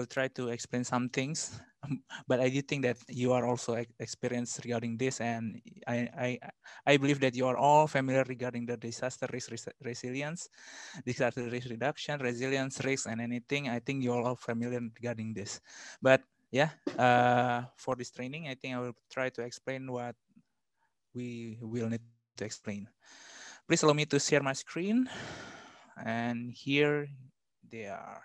will try to explain some things, but I do think that you are also experienced regarding this, and I, I, I believe that you are all familiar regarding the disaster risk res resilience, disaster risk reduction, resilience risk, and anything. I think you all are familiar regarding this, but yeah, uh, for this training, I think I will try to explain what we will need to explain. Please allow me to share my screen, and here they are.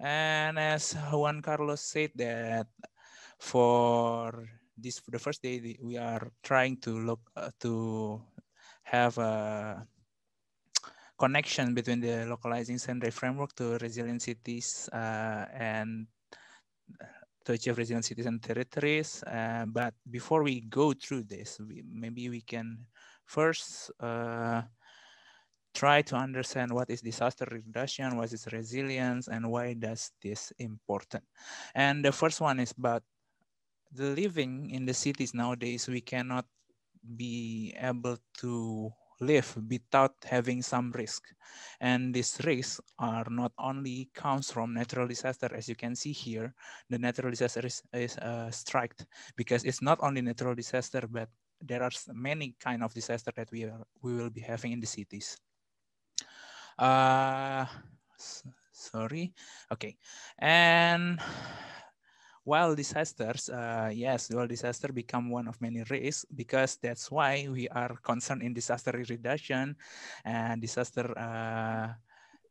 And as Juan Carlos said that for this for the first day we are trying to look uh, to have a connection between the localizing center framework to resilient cities uh, and to achieve resilient cities and territories. Uh, but before we go through this, we, maybe we can first uh, try to understand what is disaster reduction, what is resilience, and why does this important. And the first one is about the living in the cities nowadays, we cannot be able to live without having some risk. And these risks are not only comes from natural disaster, as you can see here, the natural disaster is, is uh, striked because it's not only natural disaster, but there are many kind of disaster that we, are, we will be having in the cities. Uh, sorry. Okay. And while disasters, uh, yes, well, disaster become one of many risks because that's why we are concerned in disaster reduction and disaster uh,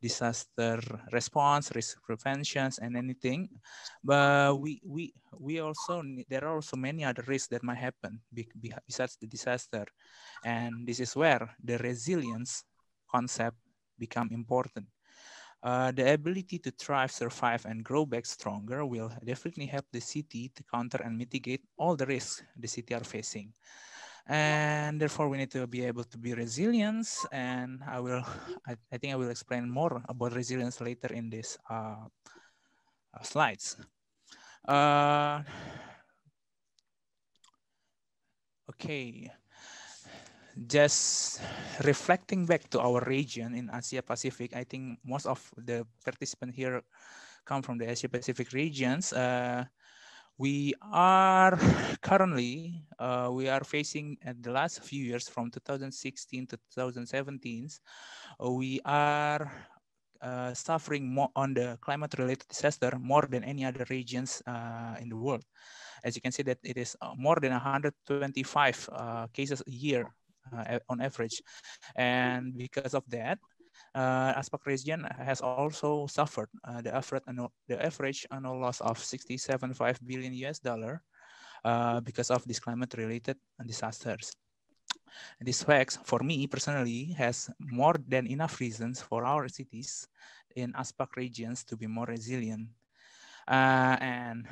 disaster response, risk preventions, and anything. But we we we also there are also many other risks that might happen besides the disaster, and this is where the resilience concept become important. Uh, the ability to thrive, survive, and grow back stronger will definitely help the city to counter and mitigate all the risks the city are facing. And therefore, we need to be able to be resilient. And I will, I, I think I will explain more about resilience later in this uh, uh slides. Uh, okay, just reflecting back to our region in Asia Pacific, I think most of the participants here come from the Asia Pacific regions. Uh, we are currently, uh, we are facing at the last few years from 2016 to 2017, we are uh, suffering more on the climate related disaster more than any other regions uh, in the world. As you can see that it is uh, more than 125 uh, cases a year uh, on average. And because of that, uh, region has also suffered uh, the average annual, the average annual loss of 67.5 billion US dollar uh, because of these climate related disasters. And this fact, for me personally, has more than enough reasons for our cities in Aspak regions to be more resilient. Uh, and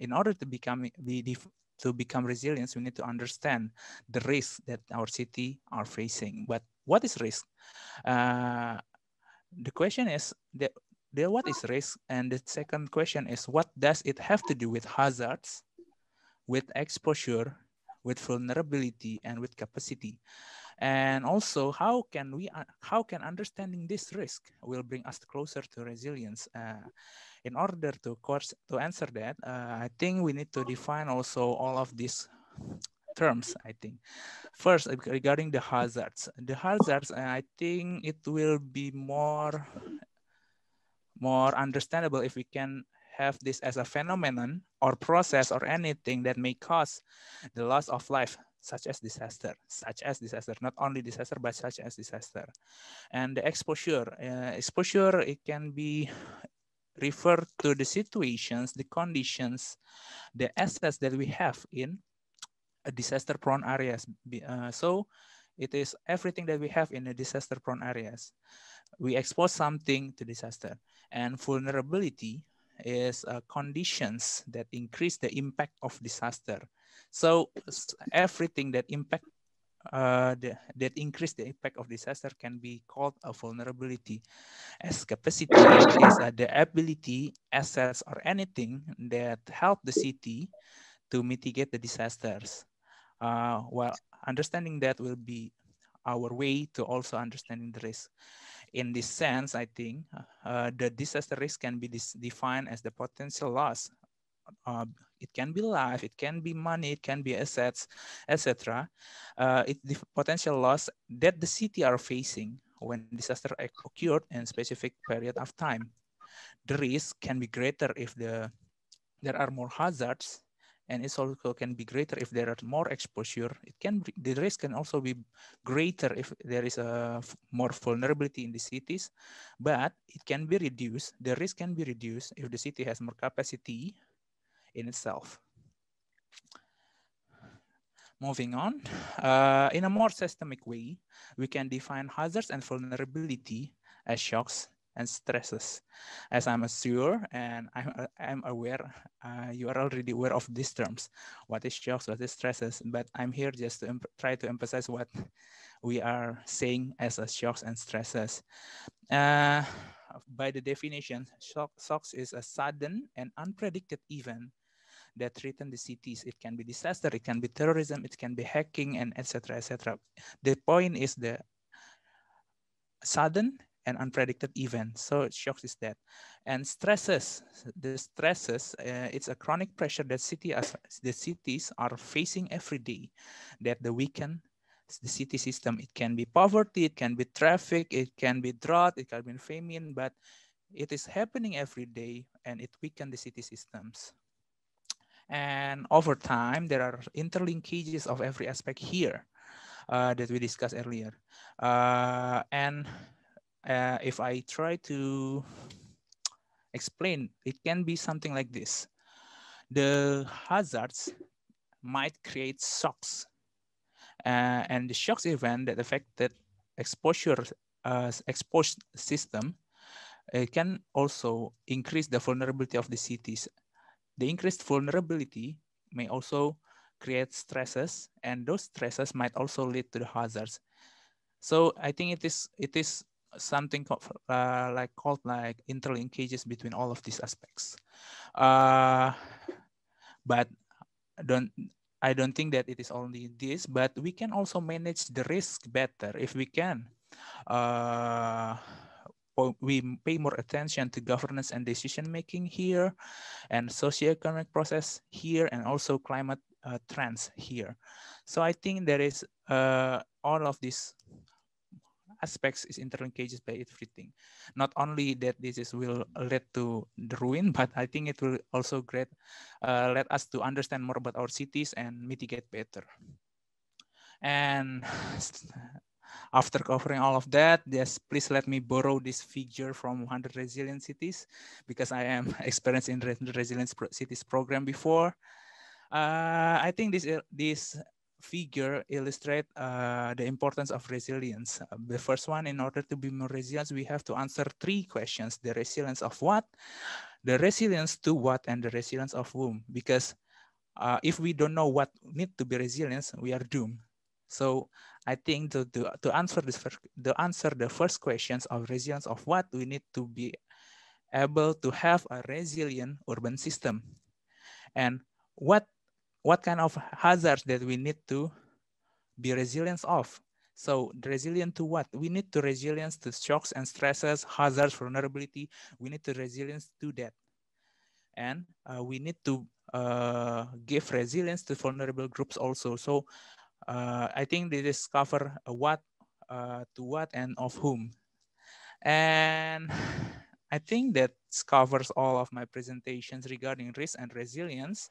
in order to become be, to become resilient, we need to understand the risks that our city are facing. But what is risk? Uh, the question is that what is risk and the second question is what does it have to do with hazards with exposure with vulnerability and with capacity and also, how can we, uh, how can understanding this risk will bring us closer to resilience? Uh, in order to course to answer that, uh, I think we need to define also all of these terms, I think. First, regarding the hazards, the hazards, uh, I think it will be more, more understandable if we can have this as a phenomenon or process or anything that may cause the loss of life such as disaster, such as disaster, not only disaster, but such as disaster. And the exposure, uh, exposure, it can be referred to the situations, the conditions, the assets that we have in disaster prone areas. Uh, so it is everything that we have in the disaster prone areas. We expose something to disaster and vulnerability is uh, conditions that increase the impact of disaster. So everything that impact uh, the, that increase the impact of disaster can be called a vulnerability as capacity is uh, the ability assets or anything that help the city to mitigate the disasters uh, understanding that will be our way to also understanding the risk in this sense, I think uh, the disaster risk can be defined as the potential loss. Uh, it can be life, it can be money, it can be assets, etc. Uh, it's the potential loss that the city are facing when disaster occurred in specific period of time. The risk can be greater if the there are more hazards and it also can be greater if there are more exposure. It can the risk can also be greater if there is a more vulnerability in the cities, but it can be reduced. The risk can be reduced if the city has more capacity in itself. Moving on, uh, in a more systemic way, we can define hazards and vulnerability as shocks and stresses. As I'm sure and I'm, I'm aware, uh, you are already aware of these terms. What is shocks, what is stresses, but I'm here just to try to emphasize what we are saying as a shocks and stresses. Uh, by the definition, shock, shocks is a sudden and unpredicted event that threaten the cities. It can be disaster, it can be terrorism, it can be hacking, and etc. etc. The point is the sudden and unpredicted events. So shocks is that. And stresses, the stresses, uh, it's a chronic pressure that city as, the cities are facing every day that the weekend the city system. It can be poverty, it can be traffic, it can be drought, it can be famine, but it is happening every day and it weaken the city systems. And over time, there are interlinkages of every aspect here uh, that we discussed earlier. Uh, and uh, if I try to explain, it can be something like this. The hazards might create shocks uh, and the shocks event that affected exposure uh, exposed system uh, can also increase the vulnerability of the cities. The increased vulnerability may also create stresses and those stresses might also lead to the hazards. So I think it is, it is something uh, like called like interlinkages between all of these aspects. Uh, but don't I don't think that it is only this, but we can also manage the risk better if we can. Uh, we pay more attention to governance and decision making here, and socioeconomic process here, and also climate uh, trends here. So I think there is uh, all of these aspects is interlinked by everything. Not only that this is will lead to the ruin, but I think it will also great, uh, let us to understand more about our cities and mitigate better. And after covering all of that, just please let me borrow this figure from 100 Resilient Cities because I am experienced in resilience Cities program before. Uh, I think this this figure illustrate uh, the importance of resilience. Uh, the first one, in order to be more resilient, we have to answer three questions. The resilience of what, the resilience to what, and the resilience of whom. Because uh, if we don't know what need to be resilience, we are doomed. So I think to, to, to answer this first, to answer the first questions of resilience of what, we need to be able to have a resilient urban system. And what what kind of hazards that we need to be resilient of. So resilient to what? We need to resilience to shocks and stresses, hazards, vulnerability. We need to resilience to that. And uh, we need to uh, give resilience to vulnerable groups also. So uh, I think they discover what, uh, to what and of whom. And I think that covers all of my presentations regarding risk and resilience.